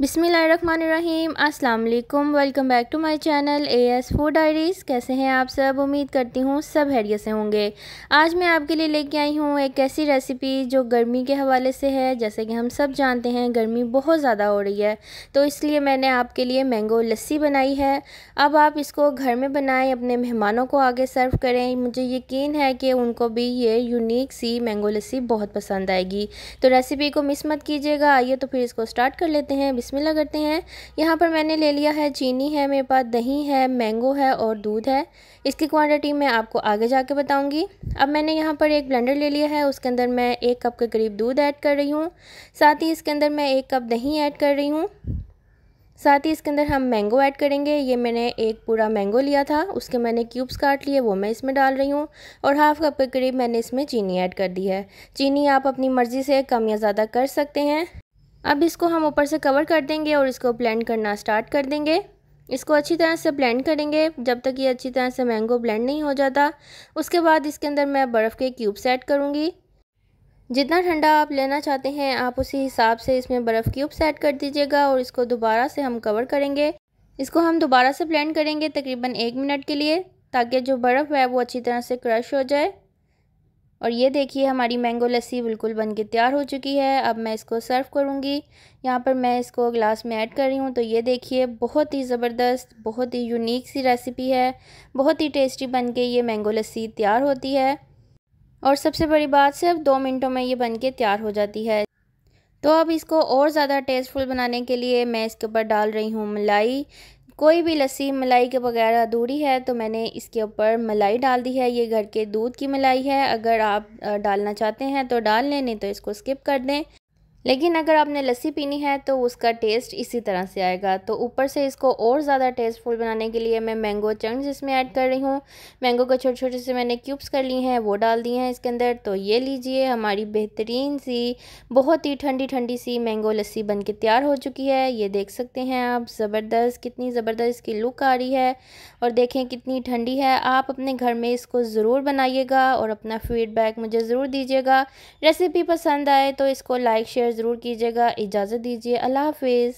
बिसमीम अस्सलाम welcome back to my channel A S food diaries कैसे हैं आप सब उम्मीद करती हूँ सब हैरियत से होंगे आज मैं आपके लिए लेके आई हूँ एक ऐसी रेसिपी जो गर्मी के हवाले से है जैसे कि हम सब जानते हैं गर्मी बहुत ज़्यादा हो रही है तो इसलिए मैंने आपके लिए मैंगो लस्सी बनाई है अब आप इसको घर में बनाएँ अपने मेहमानों को आगे सर्व करें मुझे यकीन है कि उनको भी ये यूनिक सी मैंगो लस्सी बहुत पसंद आएगी तो रेसिपी को मिस मत कीजिएगा आइए तो फिर इसको स्टार्ट कर लेते हैं बिस्मिल्लाह करते हैं यहाँ पर मैंने ले लिया है चीनी है मेरे पास दही है मैंगो है और दूध है इसकी क्वांटिटी मैं आपको आगे जाके बताऊंगी अब मैंने यहाँ पर एक ब्लेंडर ले लिया है उसके अंदर मैं एक कप के करीब दूध ऐड कर रही हूँ साथ ही इसके अंदर मैं एक कप दही ऐड कर रही हूँ साथ ही इसके अंदर हम मैंगो ऐड करेंगे ये मैंने एक पूरा मैंगो लिया था उसके मैंने क्यूब्स काट लिए वो मैं इसमें डाल रही हूँ और हाफ कप के करीब मैंने इसमें चीनी ऐड कर दी है चीनी आप अपनी मर्ज़ी से कम या ज़्यादा कर सकते हैं अब इसको हम ऊपर से कवर कर देंगे और इसको ब्लेंड करना स्टार्ट कर देंगे इसको अच्छी तरह से ब्लेंड करेंगे जब तक ये अच्छी तरह से मैंगो ब्लेंड नहीं हो जाता उसके बाद इसके अंदर मैं बर्फ़ के क्यूब्स ऐड करूँगी जितना ठंडा आप लेना चाहते हैं आप उसी हिसाब से इसमें बर्फ़ क्यूब्स ऐड कर दीजिएगा और इसको दोबारा से हम कवर करेंगे इसको हम दोबारा से ब्लेंड करेंगे तकरीबन एक मिनट के लिए ताकि जो बर्फ़ है वो अच्छी तरह से क्रश हो जाए और ये देखिए हमारी मैंगो लस्सी बिल्कुल बन के तैयार हो चुकी है अब मैं इसको सर्व करूँगी यहाँ पर मैं इसको ग्लास में ऐड कर रही हूँ तो ये देखिए बहुत ही ज़बरदस्त बहुत ही यूनिक सी रेसिपी है बहुत ही टेस्टी बन के ये मैंगो लस्सी तैयार होती है और सबसे बड़ी बात सिर्फ दो मिनटों में ये बन के तैयार हो जाती है तो अब इसको और ज़्यादा टेस्टफुल बनाने के लिए मैं इसके ऊपर डाल रही हूँ मलाई कोई भी लस्सी मलाई के वगैरह अधूरी है तो मैंने इसके ऊपर मलाई डाल दी है ये घर के दूध की मलाई है अगर आप डालना चाहते हैं तो डाल लें नहीं तो इसको स्किप कर दें लेकिन अगर आपने लस्सी पीनी है तो उसका टेस्ट इसी तरह से आएगा तो ऊपर से इसको और ज़्यादा टेस्टफुल बनाने के लिए मैं मैंगो चंक्स इसमें ऐड कर रही हूँ मैंगो को छोटे छोटे से मैंने क्यूब्स कर लिए हैं वो डाल दिए हैं इसके अंदर तो ये लीजिए हमारी बेहतरीन सी बहुत ही ठंडी ठंडी सी मैंगो लस्सी बन के तैयार हो चुकी है ये देख सकते हैं आप ज़बरदस्त कितनी ज़बरदस्त इसकी लुक आ रही है और देखें कितनी ठंडी है आप अपने घर में इसको ज़रूर बनाइएगा और अपना फीडबैक मुझे ज़रूर दीजिएगा रेसिपी पसंद आए तो इसको लाइक शेयर ज़रूर कीजिएगा इजाज़त दीजिए अल्लाह हाफिज़